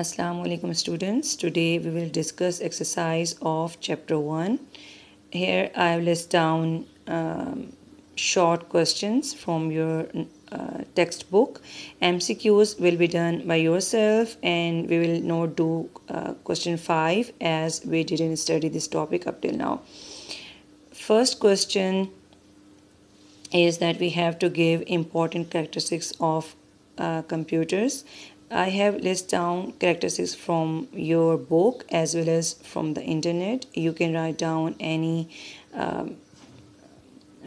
Assalamu alaikum students today we will discuss exercise of chapter 1 here I have list down um, short questions from your uh, textbook MCQs will be done by yourself and we will not do uh, question 5 as we didn't study this topic up till now first question is that we have to give important characteristics of uh, computers I have list down characteristics from your book as well as from the internet. You can write down any um,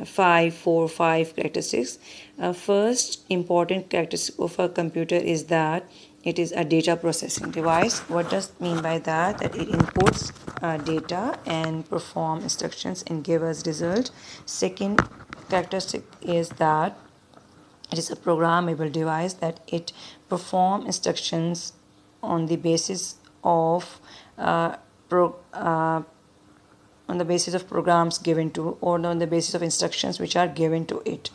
five, four, five characteristics. Uh, first important characteristic of a computer is that it is a data processing device. What does mean by that? That it inputs uh, data and perform instructions and give us result. Second characteristic is that it is a programmable device that it perform instructions on the basis of uh, pro, uh, on the basis of programs given to or on the basis of instructions which are given to it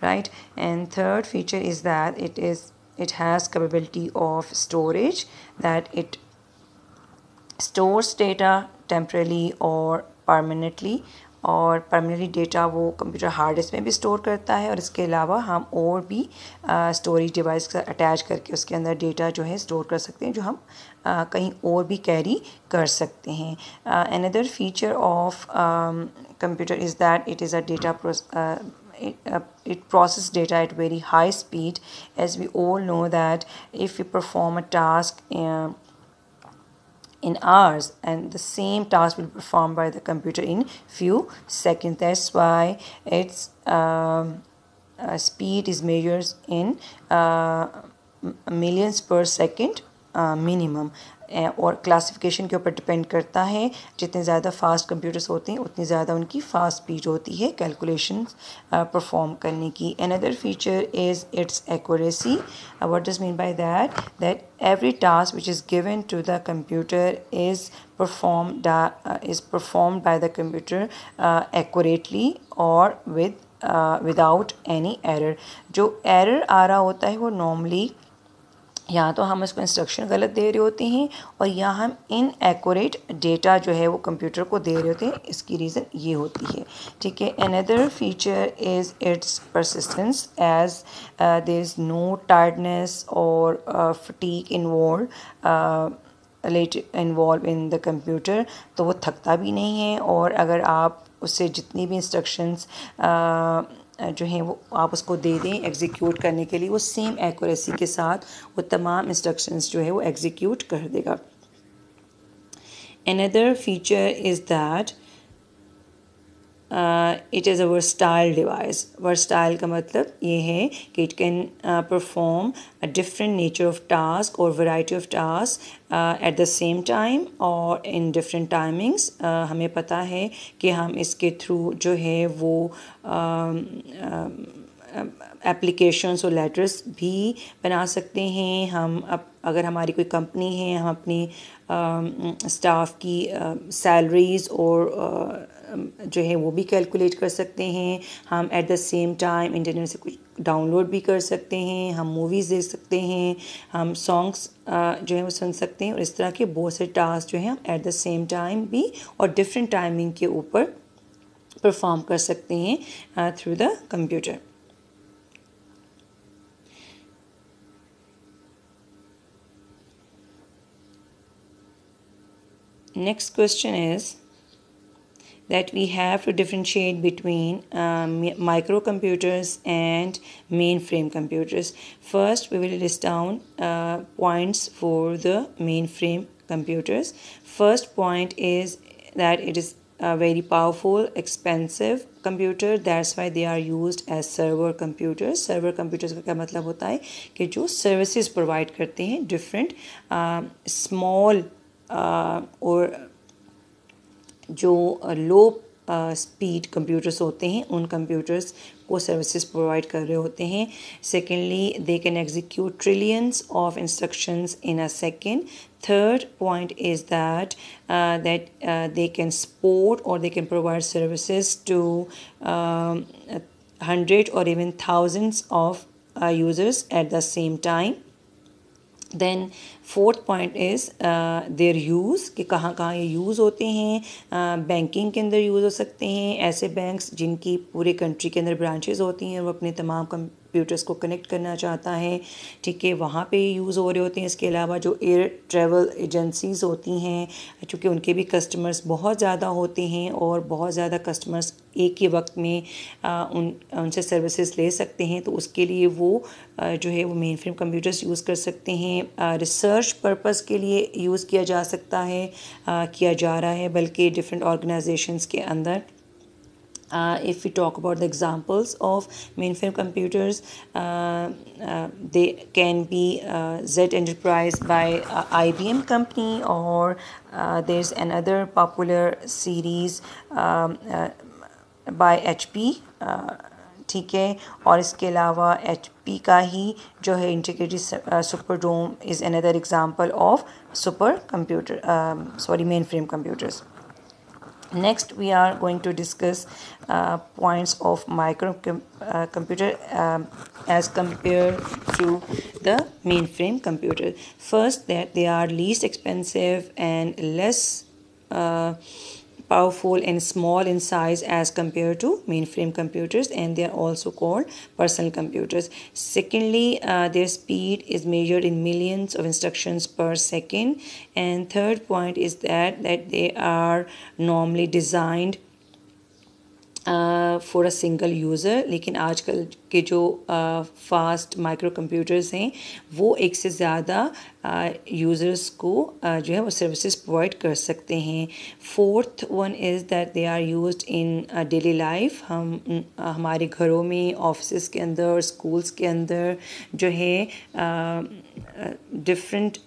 right and third feature is that it is it has capability of storage that it stores data temporarily or permanently और primary data वो computer hard disk में भी store करता है और इसके अलावा हम और भी स्टोरेज डिवाइस अटैच करके उसके अंदर डेटा जो है स्टोर कर सकते हैं जो हम आ, कहीं और भी कैरी कर सकते हैं another feature of computer is that it is a data it process data at very high speed as we all know that if you perform a task uh, um, in hours and the same task will be performed by the computer in few seconds that's why its um, uh, speed is measured in uh, millions per second uh, minimum और classification के ऊपर depend करता है जितने ज़्यादा fast computers होते हैं उतनी ज़्यादा उनकी फास्ट स्पीड होती है कैलकुलेशन परफॉर्म uh, करने की other feature is its accuracy what does mean by that that every task which is given to the computer is perform is perform by the computer accurately और with without any error जो error आ रहा होता है वो normally या तो हम इसको इंस्ट्रक्शन गलत दे रहे होते हैं और या हम इनएकोरेट डेटा जो है वो कंप्यूटर को दे रहे होते हैं इसकी रीज़न ये होती है ठीक है another feature is its persistence as there is no tiredness और fatigue involve let involve in the computer तो वो थकता भी नहीं है और अगर आप उससे जितनी भी इंस्ट्रक्शंस जो हैं वो आप उसको दे दें एग्जीक्यूट करने के लिए वो सेम एक्यूरेसी के साथ वो तमाम इंस्ट्रक्शंस जो है वो एग्जीक्यूट कर देगा another feature is that it is a versatile device versatile का मतलब ये है कि it can perform a different nature of task और variety of task at the same time और इन डिफरेंट टाइमिंग्स हमें पता है कि हम इसके थ्रू जो है वो एप्लीकेशंस um, um, और लेटर्स भी बना सकते हैं हम अब अगर हमारी कोई कंपनी है हम अपनी स्टाफ um, की सैलरीज़ uh, और uh, जो है वो भी कैलकुलेट कर सकते हैं हम at the same time internet से कुछ डाउनलोड भी कर सकते हैं हम मूवीज़ देख सकते हैं हम सॉन्ग्स जो है वो सुन सकते हैं और इस तरह के बहुत से टास्क जो हैं हम एट द सेम टाइम भी और डिफरेंट टाइमिंग के ऊपर परफॉर्म कर सकते हैं through the computer next question is that we have to differentiate between um, microcomputers and mainframe computers. First, we will list down uh, points for the mainframe computers. First point is that it is a very powerful, expensive computer. That's why they are used as server computers. Server computers का क्या मतलब होता है कि जो services provide करते हैं different small uh, uh, or जो लो स्पीड कंप्यूटर्स होते हैं उन कंप्यूटर्स को सर्विसेज प्रोवाइड कर रहे होते हैं secondly they can execute trillions of instructions in a second third point is that that they can support और they can provide services to hundred और even thousands of users at the same time time fourth point is their use कि कहाँ कहाँ ये use होते हैं banking uh, के अंदर यूज़ हो सकते हैं ऐसे बैंक्स जिनकी पूरे कंट्री के अंदर ब्रांचेज़ होती हैं वो अपने तमाम कंप्यूटर्स को कनेक्ट करना चाहता है ठीक है वहाँ पे यूज़ हो रहे होते हैं इसके अलावा जो एयर ट्रैवल एजेंसीज़ होती हैं चूँकि उनके भी कस्टमर्स बहुत ज़्यादा होते हैं और बहुत ज़्यादा कस्टमर्स एक ही वक्त में आ, uh, उन उनसे सर्विसेज ले सकते हैं तो उसके लिए वो आ, uh, जो है वो मेन फ्रेम कंप्यूटर्स यूज़ कर सकते हैं रिसर्च रिसर्च पर्पस के लिए यूज़ किया जा सकता है आ, किया जा रहा है बल्कि डिफरेंट ऑर्गेनाइजेशंस के अंदर if you talk about the examples of main frame computers they can be Z enterprise by I B M company और there is an other popular series by H P ठीक है और इसके अलावा H P का ही जो है integrated super dome is another example of super computer sorry main frame computers next we are going to discuss points of micro computer as compare to the main frame computer first they are least expensive and less powerful and small in size as compared to mainframe computers and they are also called personal computers. Secondly, uh, their speed is measured in millions of instructions per second and third point is that that they are normally designed for a single user लेकिन आजकल के जो fast micro computers हैं वो एक से ज़्यादा users को जो है वो सर्विसेज प्रोवाइड कर सकते हैं fourth one is that they are use in daily life हम हमारे घरों में ऑफिस के अंदर स्कूल्स के अंदर जो है डिफरेंट uh,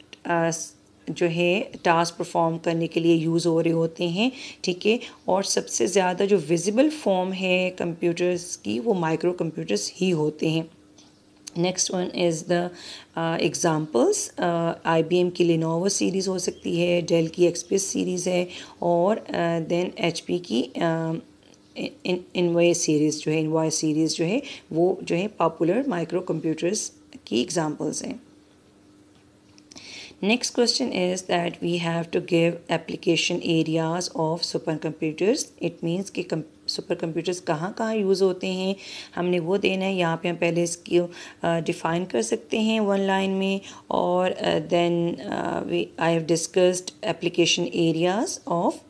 जो है टास्क परफॉर्म करने के लिए यूज़ हो रहे होते हैं ठीक है और सबसे ज़्यादा जो विजिबल फॉर्म है कंप्यूटर्स की वो माइक्रो कंप्यूटर्स ही होते हैं next one is the examples I B M की लिनोवा सीरीज़ हो सकती है डेल की एक्सप्रेस सीरीज़ है और देन एच पी की इन इनवाई सीरीज़ जो है इनवाई सीरीज़ जो है वो जो है पॉपुलर माइक्रो कंप्यूटर्स की एग्ज़ाम्पल्स हैं Next question is that we have to give application areas of supercomputers. It means कि सुपर कंप्यूटर्स कहाँ कहाँ यूज़ होते हैं हमने वो देना है यहाँ पे हम पहले इसको डिफ़ाइन कर सकते हैं वन लाइन में और then I have discussed application areas of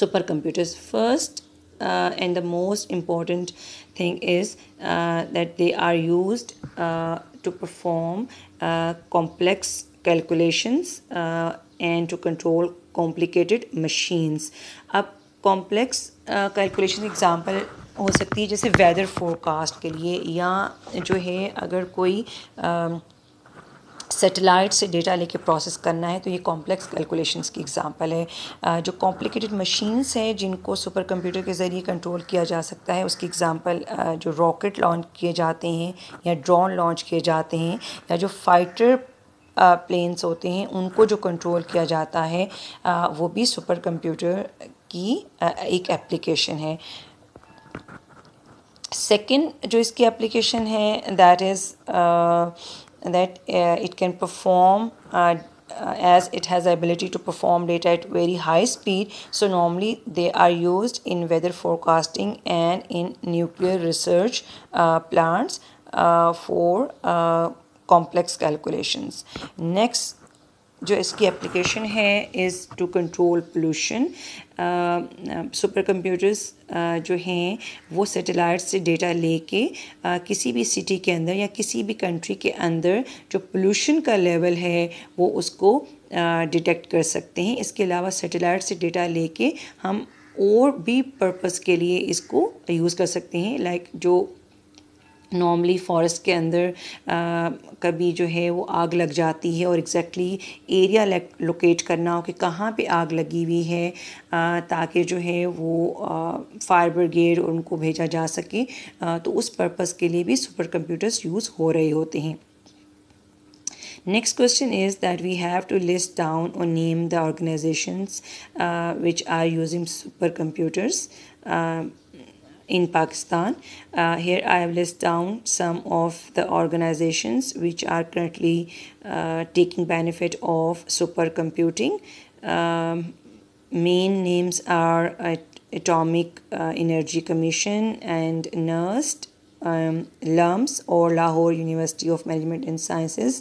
super computers first uh, and the most important thing is uh, that they are used uh, to perform uh, complex calculations uh, and to control complicated machines अब complex uh, calculation example हो सकती है जैसे weather forecast के लिए या जो है अगर कोई uh, सेटेलाइट से डेटा लेके प्रोसेस करना है तो ये कॉम्प्लेक्स कैलकुलेशंस की एग्जांपल है जो कॉम्प्लिकेटेड मशीन्स हैं जिनको सुपर कंप्यूटर के ज़रिए कंट्रोल किया जा सकता है उसकी एग्जांपल जो रॉकेट लॉन्च किए जाते हैं या ड्रोन लॉन्च किए जाते हैं या जो फाइटर प्लेन्स होते हैं उनको जो कंट्रोल किया जाता है वो भी सुपर कंप्यूटर की एक एप्लीकेशन है सेकेंड जो इसकी एप्लीकेशन है that is that uh, it can perform uh, uh, as it has the ability to perform data at very high speed so normally they are used in weather forecasting and in nuclear research uh, plants uh, for uh, complex calculations next जो इसकी application है is to control pollution super computers जो हैं वो satellite से data लेके uh, किसी भी सिटी के अंदर या किसी भी कंट्री के अंदर जो पोल्यूशन का लेवल है वो उसको डिटेक्ट uh, कर सकते हैं इसके अलावा सेटेलाइट से डेटा लेके हम और भी पर्पस के लिए इसको यूज़ कर सकते हैं लाइक like जो नॉर्मली फॉरेस्ट के अंदर आ, कभी जो है वो आग लग जाती है और एग्जैक्टली एरिया लोकेट करना हो कि कहाँ पे आग लगी हुई है ताकि जो है वो फायर ब्रिगेड उनको भेजा जा सके आ, तो उस पर्पस के लिए भी सुपर कंप्यूटर्स यूज़ हो रहे होते हैं next question is that we have to list down और name the organizations which are using super computers in Pakistan. Uh, here I have listed down some of the organizations which are currently uh, taking benefit of supercomputing. Um, main names are Atomic uh, Energy Commission and NERST, Um, LAMS or Lahore University of Management and Sciences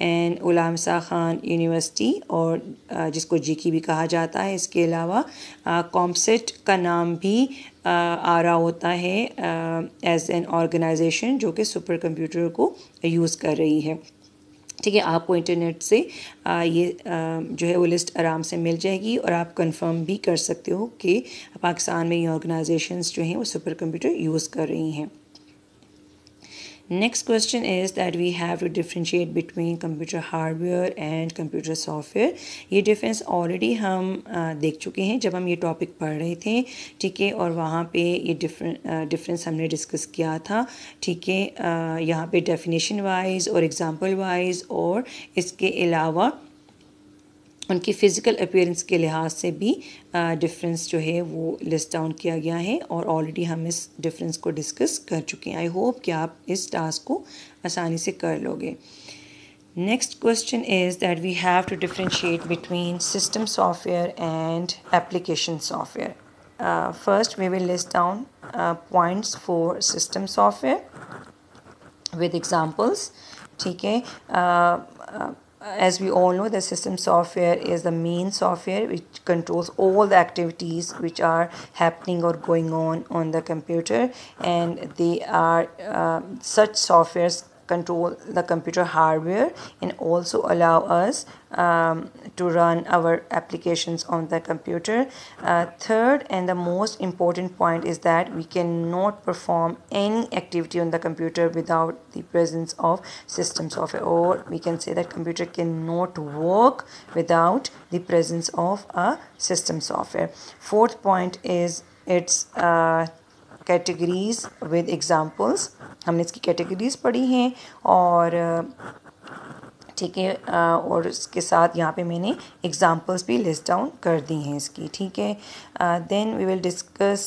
and Ghulam सा Khan university और uh, जिसको जी की भी कहा जाता है इसके अलावा कॉम्सेट uh, का नाम भी uh, आ रहा होता है एज एन ऑर्गेनाइजेशन जो कि सुपर कंप्यूटर को यूज़ कर रही है ठीक है आपको इंटरनेट से आ, ये आ, जो है वो लिस्ट आराम से मिल जाएगी और आप कंफर्म भी कर सकते हो कि पाकिस्तान में ये ऑर्गेनाइजेशंस जो हैं वो सुपर कंप्यूटर यूज़ कर रही हैं next question is that we have to differentiate between computer hardware and computer software ये डिफरेंस ऑलरेडी हम देख चुके हैं जब हम ये टॉपिक पढ़ रहे थे ठीक है और वहाँ पे ये डिफरें डिफरेंस हमने डिस्कस किया था ठीक है यहाँ पे डेफिनेशन वाइज और एग्ज़ाम्पल वाइज और इसके अलावा उनकी फ़िज़िकल अपेयरेंस के लिहाज से भी डिफरेंस जो है वो लिस्ट डाउन किया गया है और ऑलरेडी हम इस डिफरेंस को डिस्कस कर चुके हैं आई होप कि आप इस टास्क को आसानी से कर लोगे next question is that we have to differentiate between system software and application software first we will list down points for system software with examples ठीक है as we all know the system software is the main software which controls all the activities which are happening or going on on the computer and they are uh, such softwares control the computer hardware and also allow us um, to run our applications on the computer. Uh, third and the most important point is that we cannot perform any activity on the computer without the presence of system software or we can say that computer cannot work without the presence of a system software. Fourth point is its uh, with examples. Examples हमने इसकी categories पढ़ी हैं और uh, ठीक है और इसके साथ यहाँ पे मैंने एग्जांपल्स भी लिस्ट डाउन कर दी हैं इसकी ठीक है then we will discuss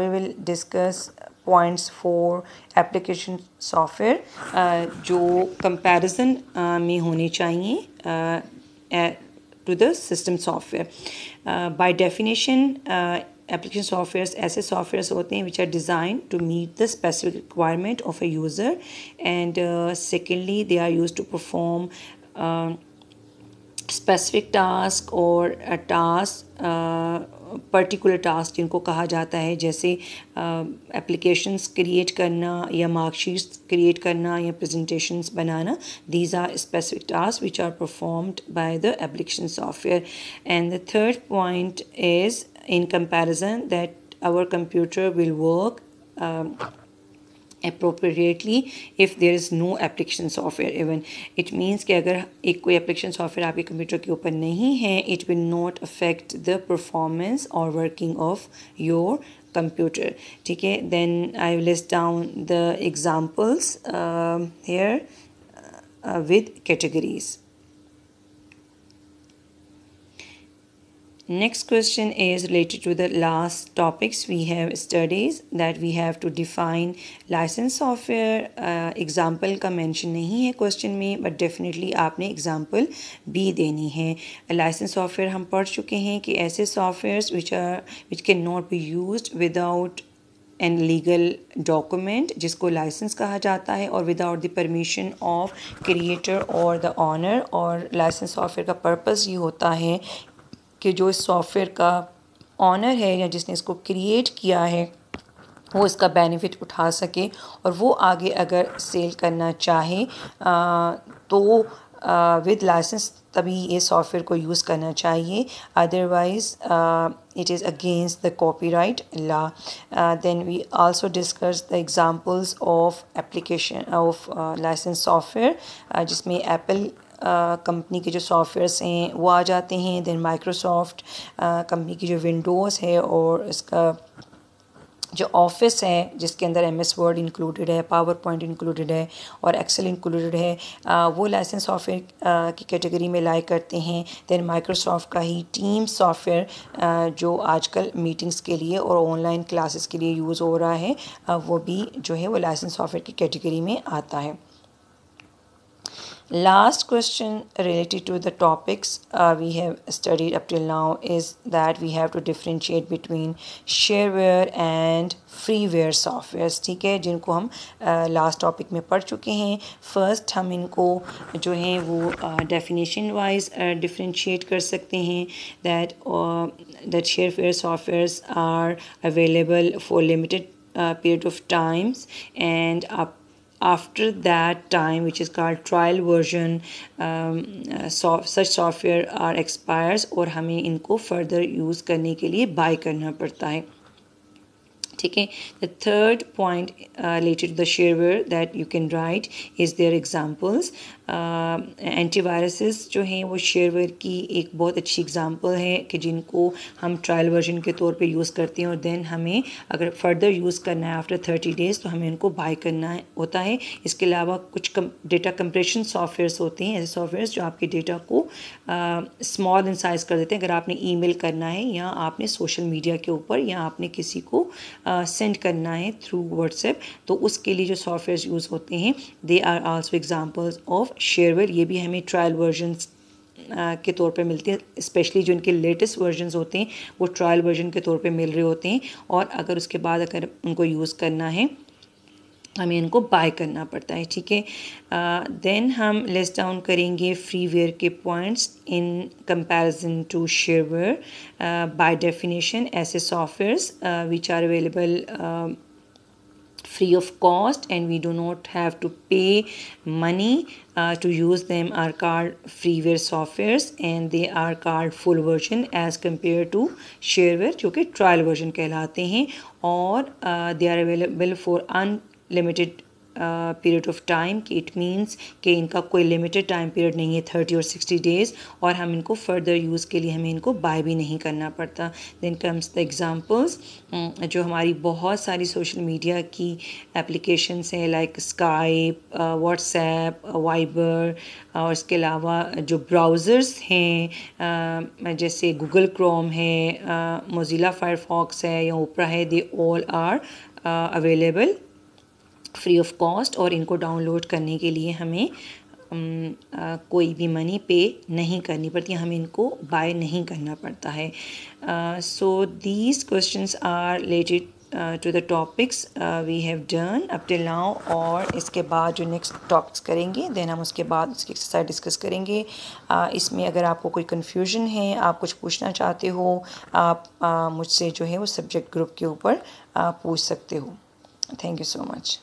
we will discuss points for application software जो कंपैरिजन में होने चाहिए to the system software by definition application software ऐसे सॉफ्टवेयर्स होते हैं which are design to meet the specific requirement of a user and secondly they are use to perform specific task और task particular task जिनको कहा जाता है जैसे applications um, create करना या मार्कशीट्स क्रिएट करना या प्रेजेंटेशंस बनाना these are specific task which are performed by the application software and the third point is in comparison that our computer will work um, appropriately if there is no application software even it means कि अगर एक application software आपके computer के ऊपर नहीं है it will not affect the performance or working of your computer ठीक then I will list down the examples um, here uh, with categories Next question is related to the last topics we have studies that we have to define license software example uh, का mention नहीं है question में but definitely आपने example भी देनी है licence software हम पढ़ चुके हैं कि ऐसे softwares which are which can not be use without an legal document जिसको लाइसेंस कहा जाता है और without the permission of creator और द ऑनर और लाइसेंस सॉफ्टवेयर का पर्पज ये होता है कि जो इस सॉफ्टवेयर का ऑनर है या जिसने इसको क्रिएट किया है वो इसका बेनिफिट उठा सके और वो आगे अगर सेल करना चाहे तो विद लाइसेंस तभी ये सॉफ्टवेयर को यूज़ करना चाहिए otherwise it is against the right law then we also discuss the examples of application of license software जिसमें एप्पल कंपनी के जो सॉफ्टवेयर्स हैं वो आ जाते हैं दैन माइक्रोसॉफ्ट कंपनी की जो विंडोज़ है और इसका जो ऑफिस है जिसके अंदर एम एस वर्ड इंक्लूडेड है पावर पॉइंट इंक्लूडेड है और एक्सेल इंक्लूडेड है आ, वो लाइसेंस सॉफ्टवेयर की कैटेगरी में लाए करते हैं दैन माइक्रोसॉफ्ट का ही टीम सॉफ्टवेयर जो आजकल मीटिंग्स के लिए और ऑनलाइन क्लासेस के लिए यूज़ हो रहा है आ, वो भी जो है वो लाइसेंस सॉफ्टवेयर की कैटेगरी में आता है last question related to the topics uh, we have studied up till now is that we have to differentiate between shareware and freeware softwares ठीक है जिनको हम uh, last topic में पढ़ चुके हैं first हम इनको जो है वो uh, definition wise differentiate कर सकते हैं that that shareware softwares are available for limited period of times and up after that time which is called trial version um, soft, such software are expires or hame inko further use karne ke liye buy karna padta hai ठीक है the third point related to the shareware that you can write is there examples antiviruses जो हैं वो shareware की एक बहुत अच्छी example है कि जिनको हम ट्रायल वर्जन के तौर पे यूज़ करते हैं और देन हमें अगर फर्दर यूज़ करना है आफ्टर थर्टी डेज़ तो हमें उनको बाय करना है होता है इसके अलावा कुछ कम डेटा कंप्रेशन सॉफ्टवेयर्स होते हैं ऐसे सॉफ्टवेयर्स जो आपके डेटा को स्मॉल इन साइज कर देते हैं अगर आपने ई करना है या आपने सोशल मीडिया के ऊपर या आपने किसी को uh, सेंड करना है थ्रू व्हाट्सएप तो उसके लिए जो सॉफ्टवेयर यूज़ होते हैं they are also examples of shareware ये भी हमें ट्रायल वर्जन्स के तौर पे मिलते हैं स्पेशली जो इनके लेटेस्ट वर्जन्स होते हैं वो ट्रायल वर्जन के तौर पे मिल रहे होते हैं और अगर उसके बाद अगर उनको यूज़ करना है हमें इनको बाय करना पड़ता है ठीक है देन हम लेस डाउन करेंगे फ्री वेयर के points in comparison to shareware by definition ऐसे softwares which are available free of cost and we do not have to pay money to use them are called freeware software and they are called full version as compare to shareware जो कि trial version कहलाते हैं और they are available for unlimited period of time कि it means कि इनका कोई limited time period नहीं है थर्टी और सिक्सटी डेज़ और हम इनको फर्दर यूज़ के लिए हमें इनको बाय भी नहीं करना पड़ता देन कम्स द एग्ज़ाम्पल्स जो हमारी बहुत सारी सोशल मीडिया की एप्लीकेशंस हैं लाइक स्काइप व्हाट्सएप वाइबर और इसके अलावा जो ब्राउज़र्स हैं जैसे गूगल क्रोम है मोज़िला फायरफॉक्स है या ओपरा है they all are available free of cost और इनको डाउनलोड करने के लिए हमें कोई भी मनी पे नहीं करनी पड़ती हमें इनको बाय नहीं करना पड़ता है so these question are related to the topics we have done up till now और इसके बाद जो नेक्स्ट टॉपिक्स करेंगे देन हम उसके बाद उसकी एक्सरसाइज डिस्कस करेंगे uh, इसमें अगर आपको कोई कन्फ्यूजन है आप कुछ पूछना चाहते हो आप uh, मुझसे जो है वो सब्जेक्ट ग्रुप के ऊपर uh, पूछ सकते हो थैंक यू सो मच